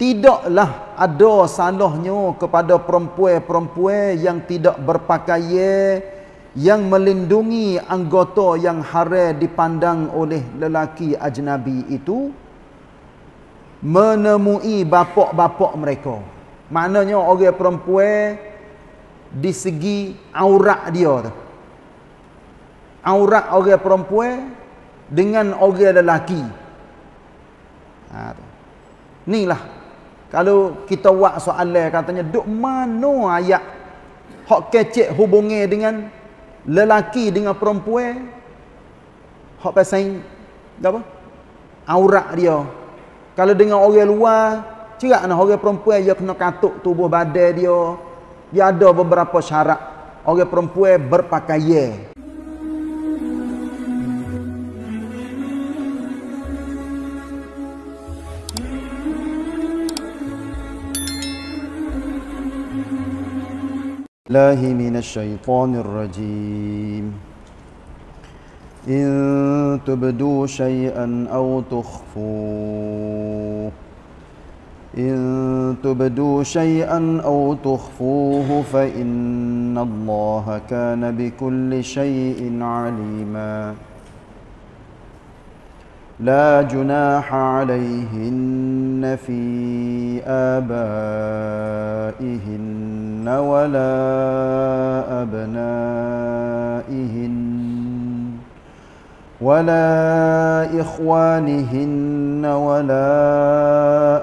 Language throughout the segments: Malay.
tidaklah ada salahnya kepada perempuan-perempuan yang tidak berpakaian yang melindungi anggota yang haram dipandang oleh lelaki ajnabi itu menemui bapak-bapak mereka maknanya orang perempuan di segi aurat dia tu aurat orang perempuan dengan orang lelaki ha, inilah kalau kita buat soalan katanya duk mano ayat hak kecek hubungi dengan lelaki dengan perempuan hak pasal apa? Aurat dia. Kalau dengan orang luar, cerak nak orang perempuan dia kena katuk tubuh badan dia. Dia ada beberapa syarat orang perempuan berpakaian. الله من الشيطان الرجيم إن تبدوا شيئا أو تخفوه إن تبدوا شيئا أو تخفوه فإن الله كان بكل شيء عليماً لا جناح عليهن في آبائهن ولا أبنائهن ولا إخوانهن ولا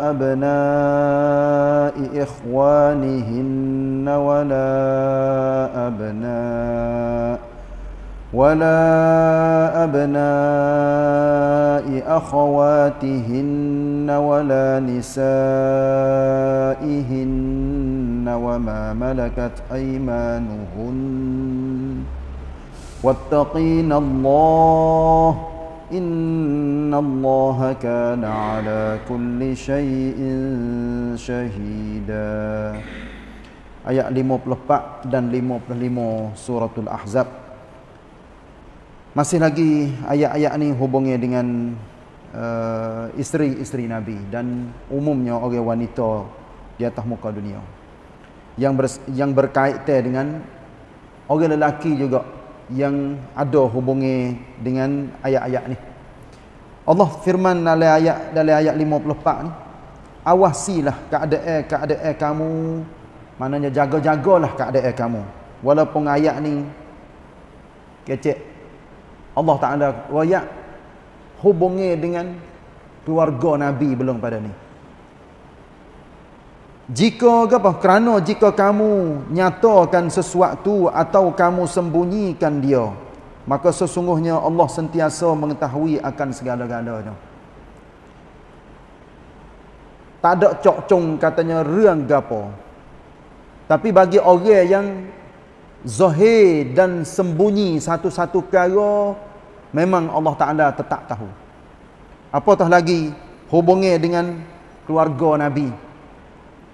أبناء إخوانهن ولا أبناء ولا أبناء أخواتهن ولا نسائهن وما ملكت أيمانهن واتقين الله إن الله كان على كل شيء شهيدا آيات 54 dan 55 سورة الأحزاب masih lagi ayat-ayat ni hubungnya dengan uh, isteri-isteri Nabi dan umumnya orang wanita di atas muka dunia. Yang ber, yang berkaitan dengan orang lelaki juga yang ada hubungnya dengan ayat-ayat ni. Allah firman dalam ayat dalam ayat 54 ni, awasilah keadaan keadaan kamu, maknanya jaga-jagalah keadaan kamu. Walaupun ayat ni kecik Allah Ta'ala royak hubungi dengan keluarga Nabi belum pada ni. Jika apa? Kerana jika kamu nyatakan sesuatu atau kamu sembunyikan dia, maka sesungguhnya Allah sentiasa mengetahui akan segala-galanya. Tak ada cok-cong katanya reang gapo. Tapi bagi orang yang zahir dan sembunyi satu-satu perkara memang Allah Taala tetap tahu. Apatah lagi hubungnya dengan keluarga Nabi.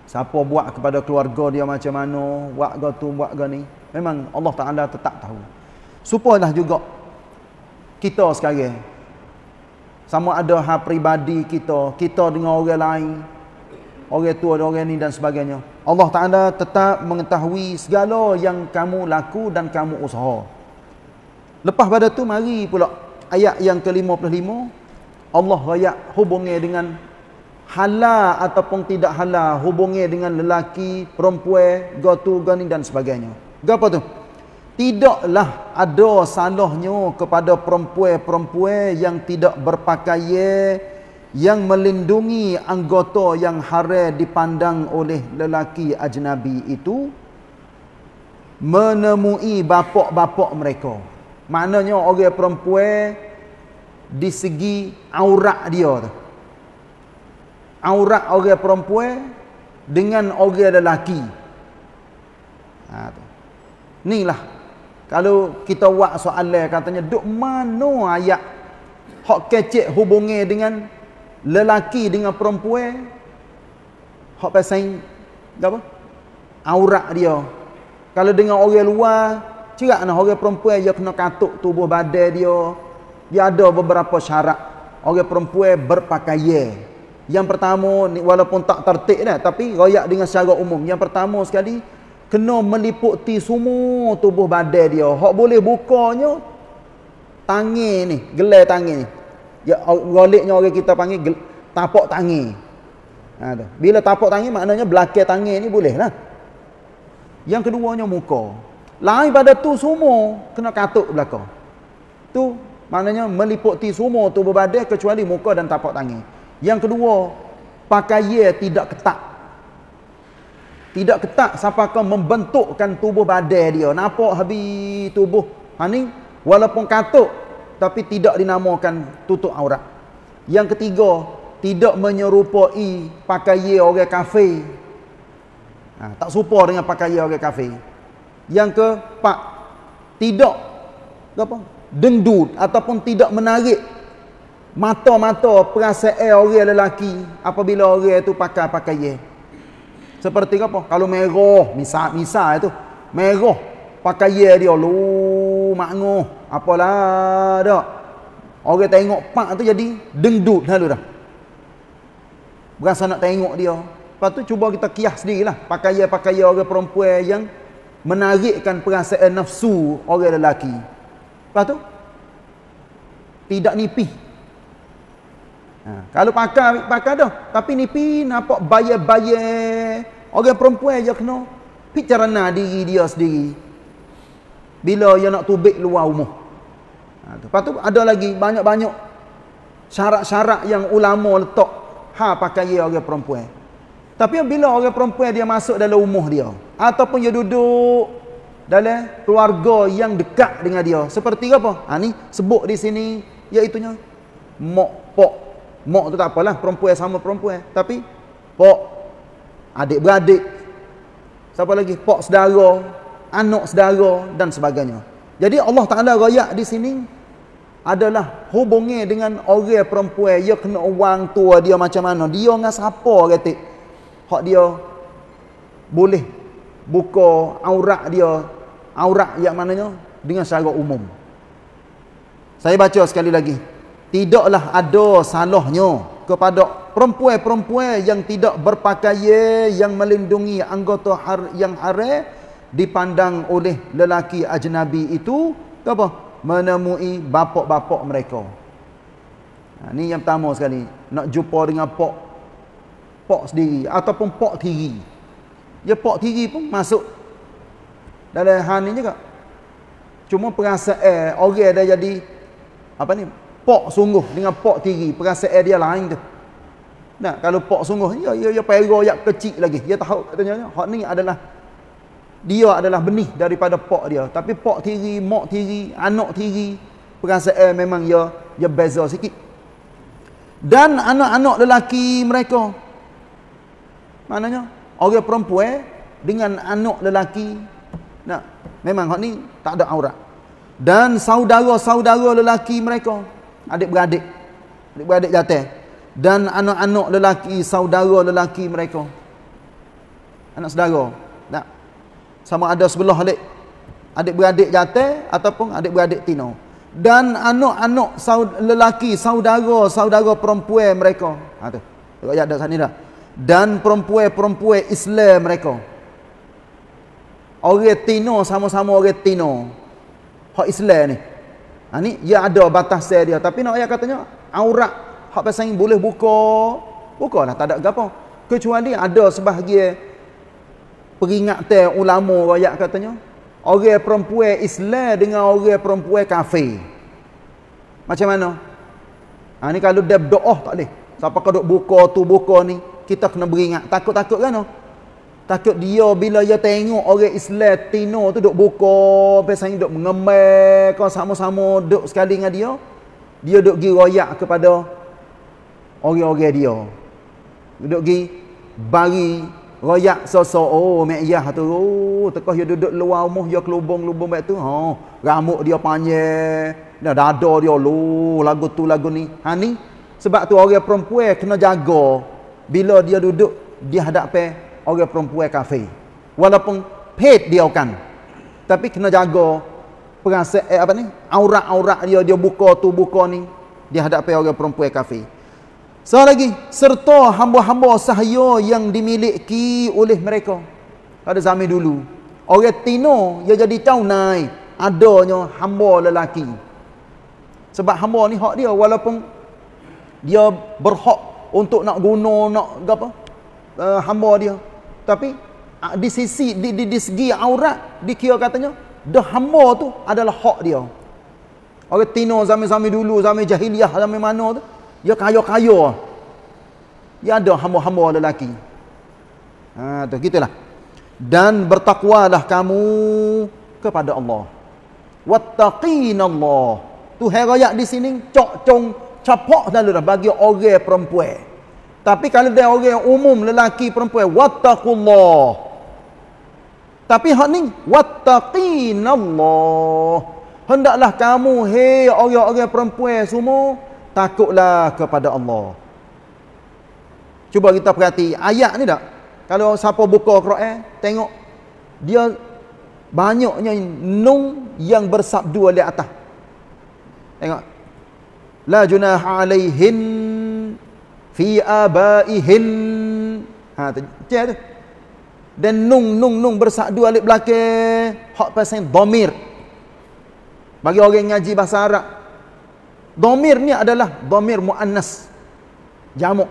Siapa buat kepada keluarga dia macam mana, buat ga tu, buat ga ni, memang Allah Taala tetap tahu. Supalah juga kita sekarang sama ada hak peribadi kita, kita dengan orang lain orang tua dan orang ni dan sebagainya. Allah Ta'ala tetap mengetahui segala yang kamu laku dan kamu usaha. Lepas pada tu mari pula ayat yang ke-55. Allah raya hubungi dengan halal ataupun tidak halal. Hubungi dengan lelaki, perempuan, gotu, gani dan sebagainya. Gapa tu? Tidaklah ada salahnya kepada perempuan-perempuan yang tidak berpakaian yang melindungi anggota yang hara dipandang oleh lelaki ajnabi itu menemui bapak-bapak mereka maknanya orang perempuan di segi aurat dia tu aurat orang perempuan dengan orang lelaki ha tu inilah kalau kita buat soalan katanya duk mano ayat hak kecek hubungi dengan lelaki dengan perempuan hak pasang apa aurat dia kalau dengan orang luar cerak nak orang perempuan dia kena katuk tubuh badan dia dia ada beberapa syarat orang perempuan berpakaian yang pertama ni walaupun tak tertik dah tapi royak dengan secara umum yang pertama sekali kena meliputi semua tubuh badan dia hak boleh bukanya tangan ni gelai tangan ni ya, goliknya orang kita panggil tapak tangi ha, bila tapak tangi maknanya belakang tangi ni boleh lah yang keduanya muka lain pada tu semua kena katuk belakang tu maknanya meliputi semua tubuh badan kecuali muka dan tapak tangi yang kedua pakaian tidak ketat tidak ketat siapa kau membentukkan tubuh badan dia nampak habis tubuh ha, ni walaupun katuk tapi tidak dinamakan tutup aurat. Yang ketiga, tidak menyerupai pakaian orang kafe. Ha, tak serupa dengan pakaian orang kafe. Yang ke keempat, tidak apa? Dengdut ataupun tidak menarik mata-mata perasaan orang lelaki apabila orang itu pakai pakaian. Seperti apa? Kalau merah, misal-misal itu, merah pakaian dia lu mangoh apalah dak orang tengok pak tu jadi dengdut lalu dah berasa nak tengok dia lepas tu cuba kita kiah sendirilah pakaian-pakaian orang perempuan yang menarikkan perasaan nafsu orang lelaki lepas tu tidak nipi ha. kalau pakai pakai dah tapi nipi nampak bayar-bayar orang perempuan je kena bicara diri dia sendiri bila dia nak tubik luar rumah Ha, tu. Lepas tu ada lagi banyak-banyak syarat-syarat yang ulama letak ha pakai orang perempuan. Tapi bila orang perempuan dia masuk dalam umuh dia ataupun dia duduk dalam keluarga yang dekat dengan dia. Seperti apa? Ha ni sebut di sini iaitu nya mak pok. Mak tu tak apalah perempuan sama perempuan tapi pok adik beradik siapa lagi pok saudara, anak saudara dan sebagainya. Jadi Allah Taala royak di sini adalah hubungi dengan orang perempuan dia kena wang tua dia macam mana dia dengan siapa katik hak dia boleh buka aurat dia aurat yang mananya dengan secara umum saya baca sekali lagi tidaklah ada salahnya kepada perempuan-perempuan yang tidak berpakaian yang melindungi anggota har yang haram dipandang oleh lelaki ajnabi itu apa menemui bapak-bapak mereka. Ha, ni yang pertama sekali. Nak jumpa dengan pok-pok Pak sendiri. Ataupun pok tiri. Ya pok tiri pun masuk. Dalam hal ni juga. Cuma perasaan eh, orang dah jadi. Apa ni? Pok sungguh dengan pok tiri. Perasaan eh, dia lain tu. Nah, kalau pok sungguh. Ya, ya, ya. Perga yang kecil lagi. Ya tahu katanya. Hak ni adalah dia adalah benih daripada pak dia tapi pak tiri mak tiri anak tiri perasaan eh, memang dia ya, dia ya beza sikit dan anak-anak lelaki mereka maknanya orang perempuan eh, dengan anak lelaki nah memang hak ni tak ada aurat dan saudara-saudara lelaki mereka adik-beradik adik-beradik jatuh dan anak-anak lelaki saudara lelaki mereka anak saudara tak nah sama ada sebelah adik adik-beradik jatah ataupun adik-beradik tino dan anak-anak saud lelaki saudara-saudara perempuan mereka ha tu tengok ada sana dah dan perempuan-perempuan Islam mereka orang tino sama-sama orang tino hak Islam ni ha ni ya ada batas dia tapi nak ayat katanya aurat hak pasang boleh buka bukalah tak ada gapo kecuali ada sebahagian peringatan ulama rakyat katanya orang perempuan Islam dengan orang perempuan kafir macam mana ha, ni kalau dia berdoa tak boleh siapa kau buka tu buka ni kita kena beringat takut-takut kan takut dia bila dia tengok orang Islam tino tu dok buka pasal dok mengembang kau sama-sama dok sekali dengan dia dia dok gi royak kepada orang-orang dia dok gi bagi Royak so-so oh mek yah tu oh tekah dia duduk luar rumah dia kelubung-lubung baik tu ha oh, ramuk dia panjang dah dada dia lu lagu tu lagu ni ha ni sebab tu orang perempuan kena jaga bila dia duduk di hadapan orang perempuan kafe walaupun pet dia kan tapi kena jaga perasaan eh, apa ni aurat-aurat dia dia buka tu buka ni di hadapan orang perempuan kafe Soal lagi, serta hamba-hamba sahaya yang dimiliki oleh mereka. Pada zaman dulu, orang Tino dia jadi tahu naik adanya hamba lelaki. Sebab hamba ni hak dia walaupun dia berhak untuk nak guna nak apa uh, hamba dia tapi ah, di sisi di, di, di segi aurat dikira katanya dah hamba tu adalah hak dia orang tino zaman-zaman dulu zaman jahiliah zaman mana tu Ya kaya-kaya. Ya ada hamba-hamba lelaki. Ha tu gitulah. Dan bertakwalah kamu kepada Allah. Wattaqinallah. Tu herayat di sini cok cong capok dalam bagi orang perempuan. Tapi kalau dia orang yang umum lelaki perempuan wattaqullah. Tapi hak ni wattaqinallah. Hendaklah kamu hei orang-orang perempuan semua takutlah kepada Allah. Cuba kita perhati ayat ni tak? Kalau siapa buka Quran, eh, tengok dia banyaknya nun yang bersabdu oleh atas. Tengok. La junaha alaihin fi abaihin. Ha tu. Cek tu. Dan nun nun nun bersabdu alik belakang hak pasal dhamir. Bagi orang yang ngaji bahasa Arab, Dhamir ni adalah dhamir mu'annas. Jamuk.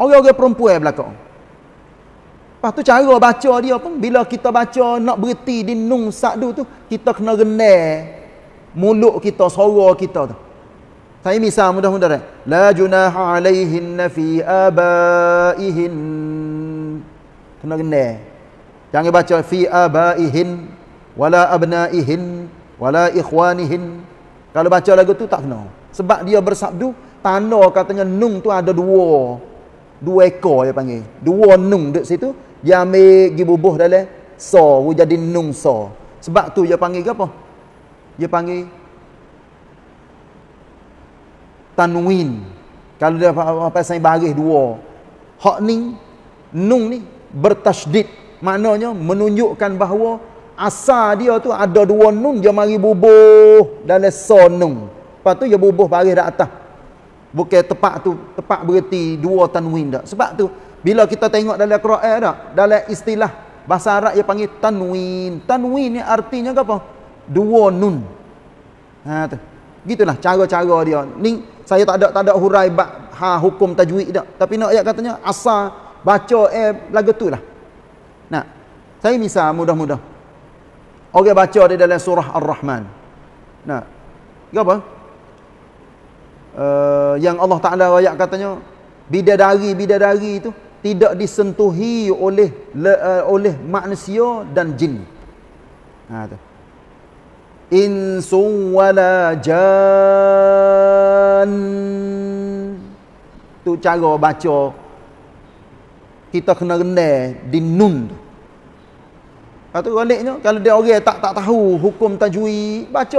Orang-orang perempuan belakang. Lepas tu cara baca dia pun, bila kita baca nak berhenti di nung sa'du tu, kita kena rendah mulut kita, sorok kita tu. Saya misal mudah-mudahan. La junaha alaihinna fi abaihin. Kena rendah. Jangan baca fi abaihin, wala abnaihin, wala ikhwanihin. Kalau baca lagu tu tak kena. Sebab dia bersabdu, tanda katanya nung tu ada dua. Dua ekor dia panggil. Dua nung di situ. Dia ambil gi bubuh dalam so, jadi nung so. Sebab tu dia panggil ke apa? Dia panggil tanwin. Kalau dia apa apa saya bagi dua. Hak ni nung ni bertasydid. Maknanya menunjukkan bahawa asal dia tu ada dua nun dia mari bubuh dalam sonung lepas tu dia bubuh baris dah atas bukan tepat tu tepat bererti dua tanwin dah sebab tu bila kita tengok dalam Quran dah dalam istilah bahasa Arab dia panggil tanwin tanwin ni artinya apa dua nun ha tu gitulah cara-cara dia ni saya tak ada tak ada hurai bak, ha hukum tajwid dah tapi nak ayat katanya asal baca eh lagu tu lah Nah, saya misal mudah-mudah Orang baca dia dalam surah Ar-Rahman. Nah. Dia apa? Uh, yang Allah Taala ayat katanya bidadari bidadari itu tidak disentuhi oleh le, uh, oleh manusia dan jin. Ha tu. Insu wala jan. Tu cara baca kita kena rendah di nun tu. Satu goliknya kalau dia orang tak tak tahu hukum tajwid, baca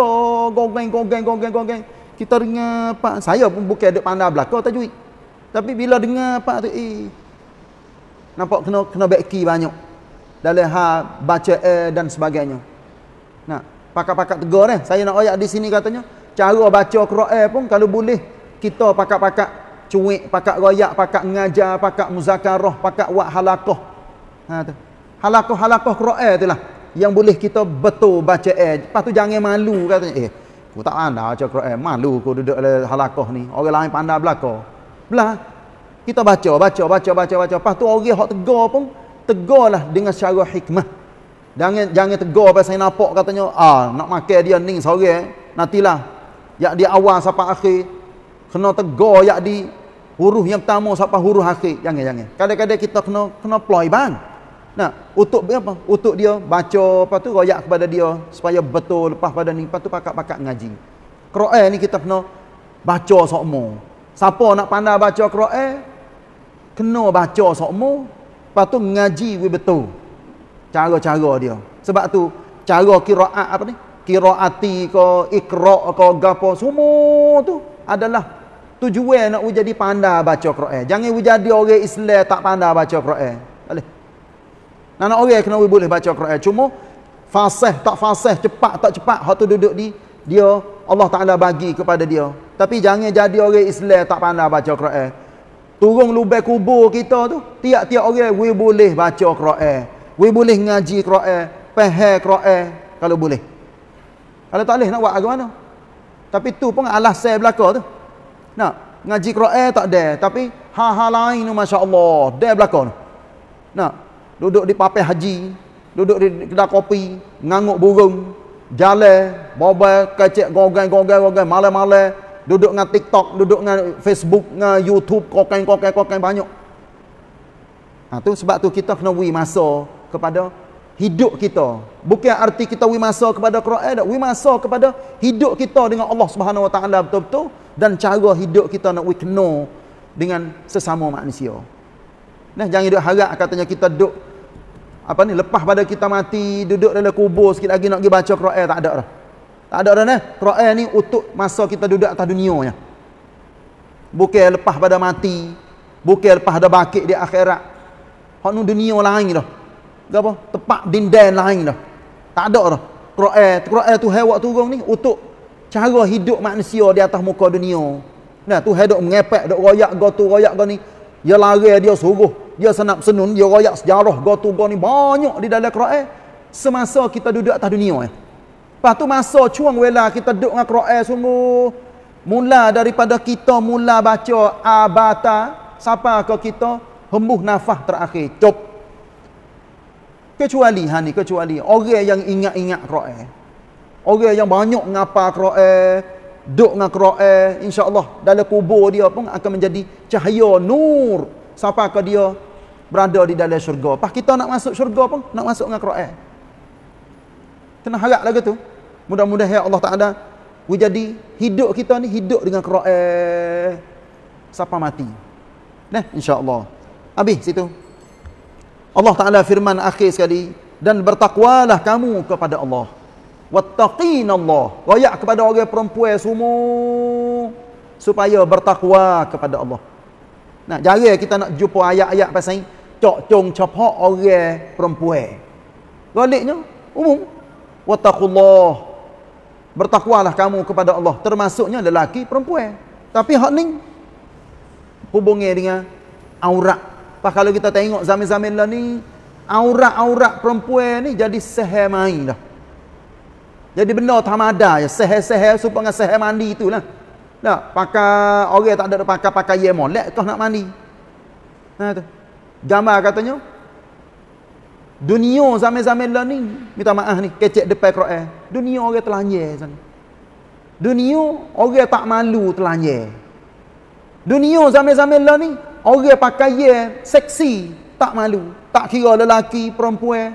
gogeng gogeng gogeng gogeng. Kita dengar apa? Saya pun bukan ada pandai belaka tajwid. Tapi bila dengar apa tu eh nampak kena kena beki banyak. Dalam hal baca eh dan sebagainya. Nah, pakak-pakak tegur eh. Saya nak ayat di sini katanya, cara baca Quran pun kalau boleh kita pakak-pakak cuik, pakak royak, pakak ngajar, pakak muzakarah, pakak buat halaqah. Ha, tu halakoh-halakoh Quran tu lah yang boleh kita betul baca eh lepas tu jangan malu katanya eh aku tak pandai baca Quran malu aku duduk dalam halakoh ni orang lain pandai belakang belah kita baca baca baca baca baca lepas tu orang yang tegur pun tegurlah dengan secara hikmah jangan jangan tegur pasal nampak katanya ah nak makan dia ni sore eh. nantilah yak di awal sampai akhir kena tegur yak di huruf yang pertama sampai huruf akhir jangan jangan kadang-kadang kita kena kena ploy bang Nah, untuk apa? Untuk dia baca apa tu royak kepada dia supaya betul lepas pada ni patu pakak-pakak ngaji. Quran ni kita kena baca sokmo. Siapa nak pandai baca Quran? Kena baca sokmo, patu ngaji we betul. Cara-cara dia. Sebab tu cara qiraat apa ni? Qiraati ke ikra ke gapo semua tu adalah tujuan nak we jadi pandai baca Quran. Jangan we jadi orang Islam tak pandai baca Quran. Nak nak orang kena boleh baca Quran. Cuma fasih tak fasih, cepat tak cepat hak tu duduk di dia Allah Taala bagi kepada dia. Tapi jangan jadi orang Islam tak pandai baca Quran. Turun lubang kubur kita tu, tiap-tiap orang we boleh baca Quran. We boleh ngaji Quran, pehe Quran kalau boleh. Kalau tak boleh nak buat agama mana? Tapi tu pun alasan belaka tu. Nak ngaji Quran tak ada, tapi hal-hal lain tu masya-Allah, dah belaka tu. Nak duduk di papai haji, duduk di kedai kopi, nganguk burung, jale, bobel, kecek, gogeng, gogeng, gogeng, malam-malam, duduk dengan TikTok, duduk dengan Facebook, dengan YouTube, kokeng, kokeng, kokeng, banyak. Ha, tu sebab tu kita kena wui masa kepada hidup kita. Bukan arti kita wui masa kepada Quran, tak? Wui masa kepada hidup kita dengan Allah Subhanahu Wa Taala betul-betul dan cara hidup kita nak wui kena dengan sesama manusia. Nah jangan duk harap katanya kita duk apa ni lepas pada kita mati duduk dalam kubur sikit lagi nak pergi baca Quran tak ada dah. Tak ada dah nah. Quran ni untuk masa kita duduk atas dunianya. Bukan lepas pada mati, bukan lepas ada bakit di akhirat. Hak nu dunia lain dah. Gapo? Tepat dinding lain dah. Tak ada dah. Quran, Quran tu hewa turun ni untuk cara hidup manusia di atas muka dunia. Nah, tu hidup dok mengepek, dok royak go tu, royak go ni. Ya lari dia suruh dia senap senun, dia rayak sejarah gua tu gua ni banyak di dalam Quran semasa kita duduk atas dunia eh. Lepas tu masa cuang wela kita duduk dengan Quran semua mula daripada kita mula baca abata siapa ke kita hembus nafas terakhir cop kecuali ha ni kecuali orang yang ingat-ingat Quran orang yang banyak ngapa Quran duduk dengan Quran Allah dalam kubur dia pun akan menjadi cahaya nur siapa ke dia berada di dalam syurga. Pas kita nak masuk syurga pun, nak masuk dengan Quran. Kena harap lagi tu. mudah mudah ya Allah Ta'ala, we jadi hidup kita ni, hidup dengan Quran. Siapa mati? Nah, insya Allah. Habis situ. Allah Ta'ala firman akhir sekali, dan bertakwalah kamu kepada Allah. Wattaqin Allah. Wayak kepada orang perempuan semua. Supaya bertakwa kepada Allah. Nah, jari kita nak jumpa ayat-ayat pasal ini cok cung เฉพาะ orang perempuan galaknya umum wattaqullah bertakwalah kamu kepada Allah termasuknya lelaki perempuan tapi hak ni hubungnya dengan aurat Pak kalau kita tengok zaman-zaman lah ni aurat-aurat perempuan ni jadi seher main dah jadi benda tak ada seher-seher supaya dengan seher mandi lah. tak pakai orang tak ada pakai pakai yang molek kau nak mandi nah tu Gambar katanya. Dunia zaman-zaman lah ni. Minta maaf ni. Kecek depan Quran. Dunia orang telanjir sana. Dunia orang tak malu telanjir. Dunia zaman-zaman lah ni. Orang pakai ye seksi. Tak malu. Tak kira lelaki, perempuan.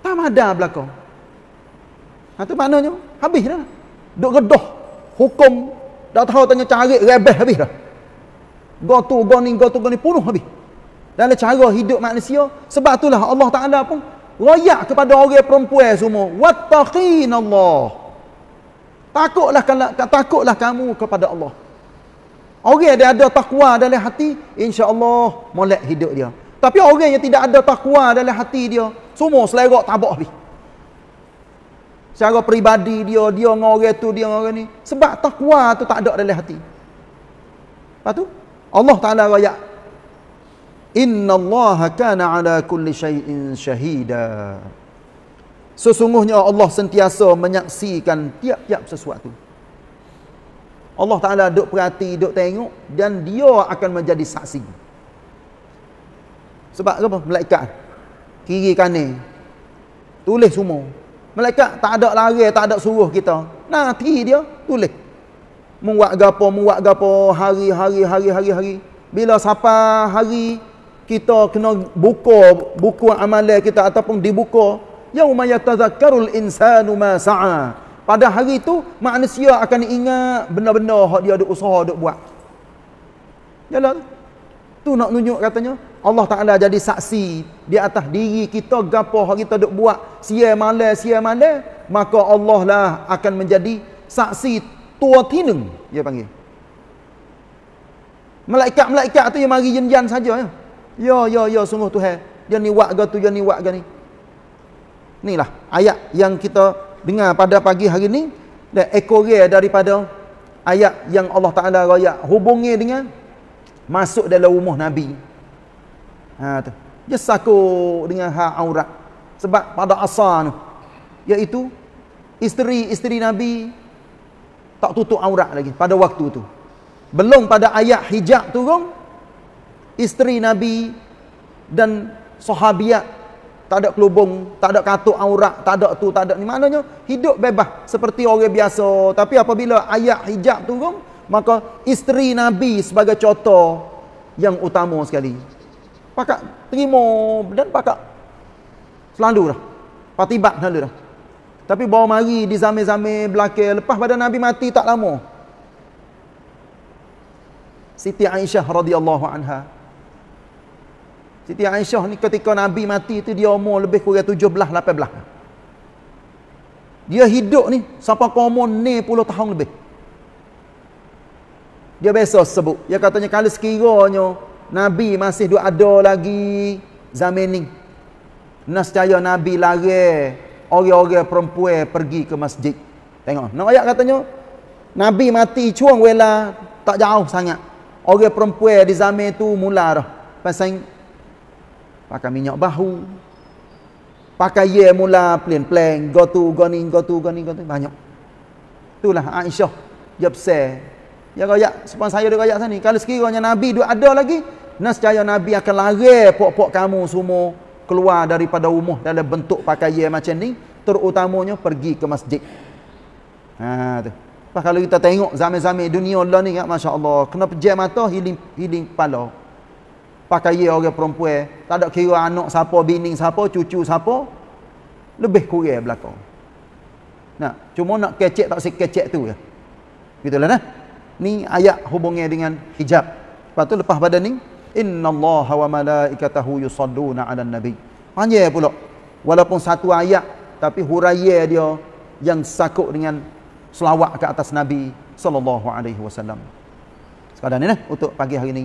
Tak ada belakang. Itu ha, maknanya. Habis dah. Duk gedoh. Hukum. Dah tahu tanya cari. Rebeh habis dah. Gotu, goni, gotu, goni. Punuh habis dalam cara hidup manusia sebab itulah Allah Taala pun royak kepada orang perempuan semua wattaqin Allah takutlah takutlah kamu kepada Allah orang yang ada takwa dalam hati insyaallah molek hidup dia tapi orang yang tidak ada takwa dalam hati dia semua selera tabak bi secara peribadi dia dia dengan orang tu dia dengan orang ni sebab takwa tu tak ada dalam hati lepas tu Allah Taala royak Inna Allah kana ala kulli syai'in syahida. Sesungguhnya Allah sentiasa menyaksikan tiap-tiap sesuatu. Allah Ta'ala duk perhati, duk tengok dan dia akan menjadi saksi. Sebab apa? Malaikat. Kiri kanan. Tulis semua. Malaikat tak ada lari, tak ada suruh kita. Nanti dia tulis. Muat gapo, muat gapo, hari, hari, hari, hari, hari. Bila sapa hari, kita kena buka buku amalan kita ataupun dibuka yauma yatazakkarul insanu ma sa'a pada hari itu manusia akan ingat benda-benda hak dia ada usaha duk buat jalan tu nak nunjuk katanya Allah Taala jadi saksi di atas diri kita gapo hak kita duk buat sia malas sia malas maka Allah lah akan menjadi saksi tua tinung dia panggil malaikat-malaikat tu yang mari jenjan saja ya? Ya, ya, ya, sungguh Tuhan. Dia ni buat ke tu, dia ni buat ke ni. Inilah ayat yang kita dengar pada pagi hari ni. Dan ekorir daripada ayat yang Allah Ta'ala raya hubungi dengan masuk dalam rumah Nabi. Ha, tu. Dia sakut dengan hak aurat. Sebab pada asal ni. Iaitu, isteri-isteri Nabi tak tutup aurat lagi pada waktu tu. Belum pada ayat hijab turun, isteri Nabi dan sahabiat tak ada kelubung, tak ada katuk aurat, tak ada tu, tak ada ni. Maknanya hidup bebas seperti orang biasa. Tapi apabila ayat hijab turun, maka isteri Nabi sebagai contoh yang utama sekali. Pakak terima dan pakak selalu dah. Patibat selalu dah. Tapi bawa mari di zamir-zamir belakang. Lepas pada Nabi mati tak lama. Siti Aisyah radhiyallahu anha. Siti Aisyah ni ketika Nabi mati tu dia umur lebih kurang 17 18. Dia hidup ni sampai umur ni puluh tahun lebih. Dia biasa sebut, dia katanya kalau sekiranya Nabi masih duk ada lagi zaman ni. Nescaya Nabi lari orang-orang perempuan pergi ke masjid. Tengok, nak ayat katanya Nabi mati cuang wala tak jauh sangat. Orang perempuan di zaman tu mula dah. Pasang pakai minyak bahu pakai ye mula plain plain go tu go ni go tu go ni go tu banyak itulah Aisyah jepse ya kaya sepan saya dia kaya sini. kalau sekiranya Nabi dia ada lagi nascaya Nabi akan lari pok-pok kamu semua keluar daripada rumah dalam bentuk pakai ye macam ni terutamanya pergi ke masjid ha tu Lepas kalau kita tengok zaman-zaman dunia Allah ni, ya Masya Allah, kena pejam mata, healing, healing palau? Pakai pakaian orang perempuan, tak ada kira anak siapa, bini siapa, cucu siapa, lebih kurang belakang. Nah, cuma nak kecek tak si kecek tu ya. Gitulah nah. Ni ayat hubungnya dengan hijab. Lepas tu lepas pada ni, innallaha wa malaikatahu yusalluna 'alan nabi. Panjang pula. Walaupun satu ayat tapi huraian dia yang sakuk dengan selawat ke atas nabi sallallahu alaihi wasallam. Sekadar ni nah untuk pagi hari ni.